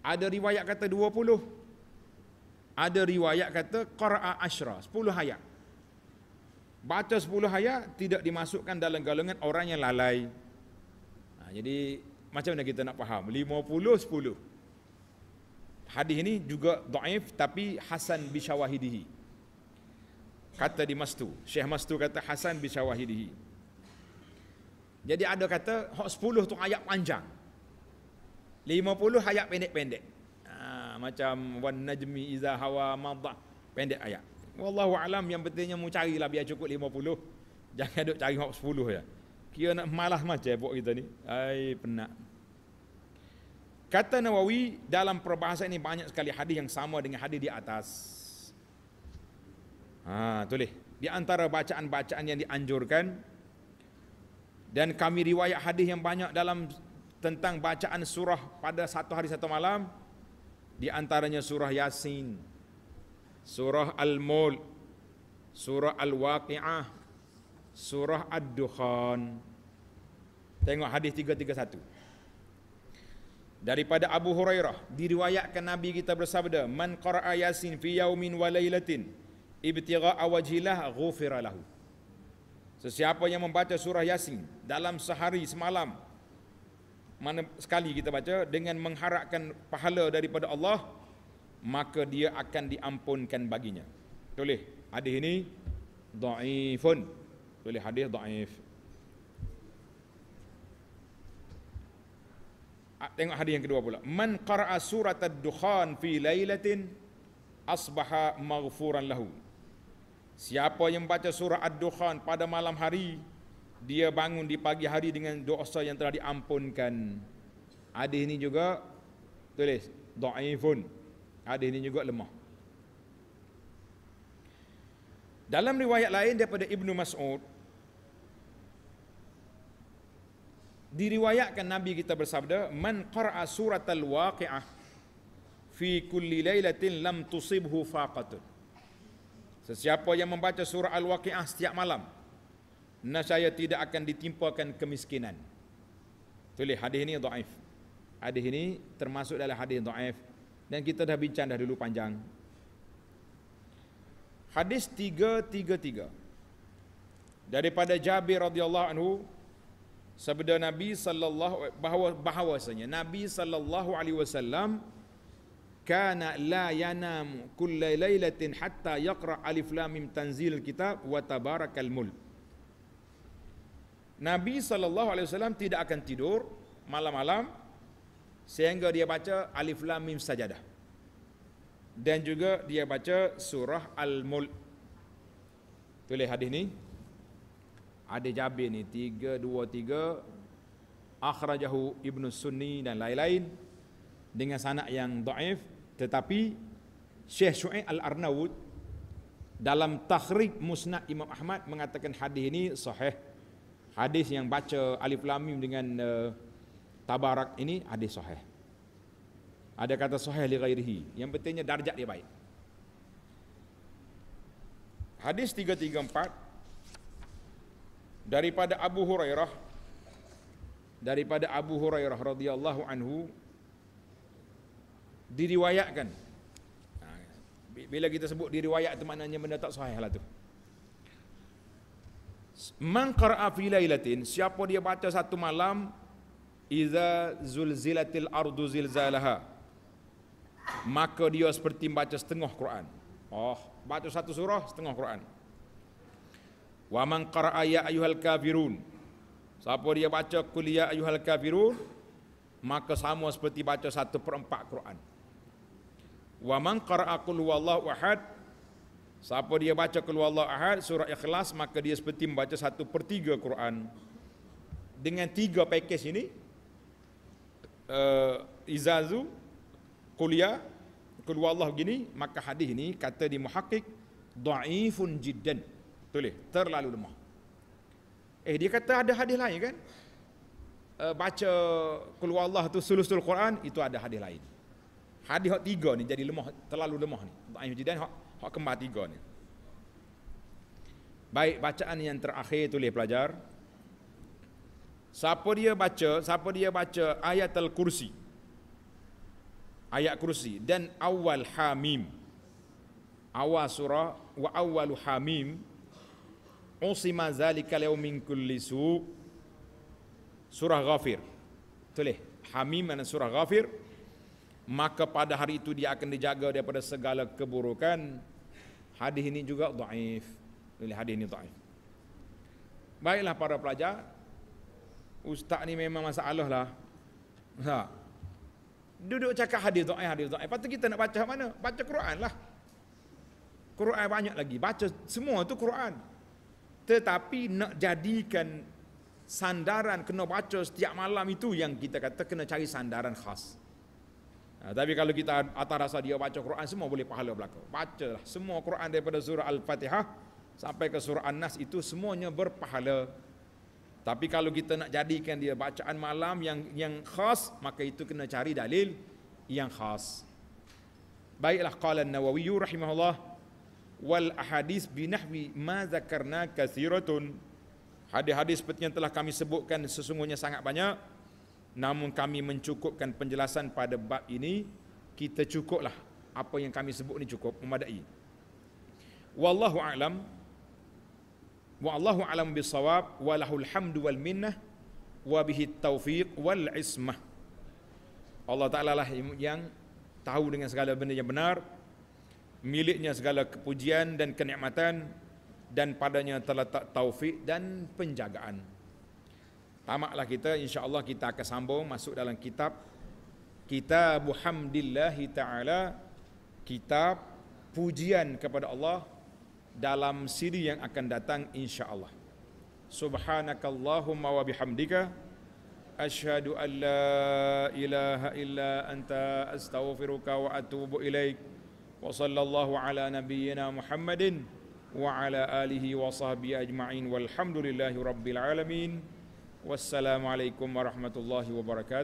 ada riwayat kata 20 ada riwayat kata qara'a asyra 10 ayat baca 10 ayat tidak dimasukkan dalam golongan orang yang lalai ha, jadi macam mana kita nak faham 50 10 hadis ini juga daif tapi hasan bi syawahidihi kata di mastu syekh mastu kata hasan bi syawahidihi jadi ada kata hak 10 tu ayat panjang 50 ayat pendek-pendek ha, macam wan najmi iza hawa madha pendek ayat wallahu alam yang pentingnya mu carilah biar cukup 50 jangan duk cari hak 10 ya kira nak malas macam buat kita ni ai penat Kata Nawawi dalam perbahasan ini banyak sekali hadis yang sama dengan hadis di atas. Ha, tulis. Di antara bacaan-bacaan yang dianjurkan dan kami riwayat hadis yang banyak dalam tentang bacaan surah pada satu hari satu malam di antaranya surah Yasin, surah Al-Mulk, surah Al-Waqiah, surah Ad-Dukhan. Tengok hadis 331 daripada Abu Hurairah diriwayatkan Nabi kita bersabda man qara'a yasin fi yaumin wa lailatin ibtigha'a wajhillah ghufira lahu sesiapa yang membaca surah yasin dalam sehari semalam mana sekali kita baca dengan mengharapkan pahala daripada Allah maka dia akan diampunkan baginya. Tulis hadis ini dhaifun. Tulis hadis dhaif. Ah, tengok hadis yang kedua pula man qara'a surat ad-dukhan fi lailatin asbaha maghfuran lahu siapa yang baca surah ad-dukhan pada malam hari dia bangun di pagi hari dengan dosa yang telah diampunkan hadis ini juga tulis dhaifun hadis ini juga lemah dalam riwayat lain daripada Ibnu Mas'ud diriwayatkan Nabi kita bersabda man qara'a suratal waqi'ah fi kulli lailatin lam tusibhu faqatun sesiapa yang membaca surah al-waqi'ah setiap malam nasaya tidak akan ditimpakan kemiskinan tulis hadis ini dhaif hadis ini termasuk dalam hadis dhaif dan kita dah bincang dah dulu panjang hadis 333 daripada Jabir radhiyallahu anhu sabda Nabi sallallahu bahawa bahawasanya Nabi sallallahu alaihi wasallam kana la yanam, kulla lailatin hatta yaqra alif lam mim tanzil kitab wa tabarakal mul Nabi sallallahu alaihi wasallam tidak akan tidur malam-malam sehingga dia baca alif lam mim sajadah dan juga dia baca surah al mul Tulis hadis ni ada Jabir ni tiga dua tiga akhrajahu Ibnu Sunni dan lain-lain dengan sanak yang daif tetapi Syekh Syu'i al Arnaud dalam takhrik musnad Imam Ahmad mengatakan hadis ini sahih hadis yang baca Alif Lamim dengan uh, Tabarak ini hadis sahih ada kata sahih li ghairihi yang pentingnya darjat dia baik hadis 334 daripada Abu Hurairah daripada Abu Hurairah radhiyallahu anhu diriwayatkan ha, bila kita sebut diriwayat itu maknanya benda tak sahih lah tu man qara'a fi lailatin siapa dia baca satu malam iza zulzilatil ardu zilzalaha maka dia seperti baca setengah Quran oh baca satu surah setengah Quran Wa man qara'a ya ayyuhal kafirun. Siapa dia baca qul ya ayyuhal kafirun, maka sama seperti baca 1/4 Quran. Wa man qara'a qul huwallahu ahad, siapa dia baca qul huwallahu ahad surah ikhlas, maka dia seperti membaca 1/3 Quran. Dengan tiga pakej ini, uh, izazu qul ya qul huwallahu gini, maka hadis ini kata di muhaqqiq dhaifun jiddan. Tulis, terlalu lemah. Eh dia kata ada hadis lain kan? Uh, baca keluar Allah tu sulusul Quran itu ada hadis lain. Hadis hak tiga ni jadi lemah, terlalu lemah ni. Tak ayuh jidan hak hak kembar tiga ni. Baik bacaan yang terakhir tulis pelajar. Siapa dia baca, siapa dia baca ayat al-kursi. Ayat kursi dan awal hamim. Awal surah wa awal hamim Usima zalika lahu min kulli su. Surah Ghafir. Tulis. Hamim dan surah Ghafir. Maka pada hari itu dia akan dijaga daripada segala keburukan. Hadis ini juga dhaif. Tulis hadis ini dhaif. Baiklah para pelajar. Ustaz ni memang masalah lah. Ha. Duduk cakap hadis dhaif, hadis dhaif. Patut kita nak baca mana? Baca Quran lah. Quran banyak lagi. Baca semua tu Quran. Tetapi nak jadikan sandaran kena baca setiap malam itu yang kita kata kena cari sandaran khas. Ha, tapi kalau kita atas rasa dia baca Quran semua boleh pahala belaka. Bacalah semua Quran daripada surah Al-Fatihah sampai ke surah An-Nas itu semuanya berpahala. Tapi kalau kita nak jadikan dia bacaan malam yang yang khas maka itu kena cari dalil yang khas. Baiklah qala An-Nawawi rahimahullah wal ahadis binahwi ma zakarna kathiratun hadis-hadis seperti yang telah kami sebutkan sesungguhnya sangat banyak namun kami mencukupkan penjelasan pada bab ini kita cukuplah apa yang kami sebut ini cukup memadai wallahu a'lam wa allahu a'lam bisawab walahul hamdu wal minnah wa bihi taufiq wal ismah Allah Ta'ala lah yang tahu dengan segala benda yang benar miliknya segala kepujian dan kenikmatan dan padanya terletak taufik dan penjagaan. Tamaklah kita insya-Allah kita akan sambung masuk dalam kitab Kitab Alhamdulillah Taala kitab pujian kepada Allah dalam siri yang akan datang insya-Allah. Subhanakallahumma wa bihamdika asyhadu alla ilaha illa anta astaghfiruka wa atubu ilaika. وصلى الله على نبينا محمد وعلى آله وصحبه أجمعين والحمد لله رب العالمين والسلام عليكم ورحمة الله وبركاته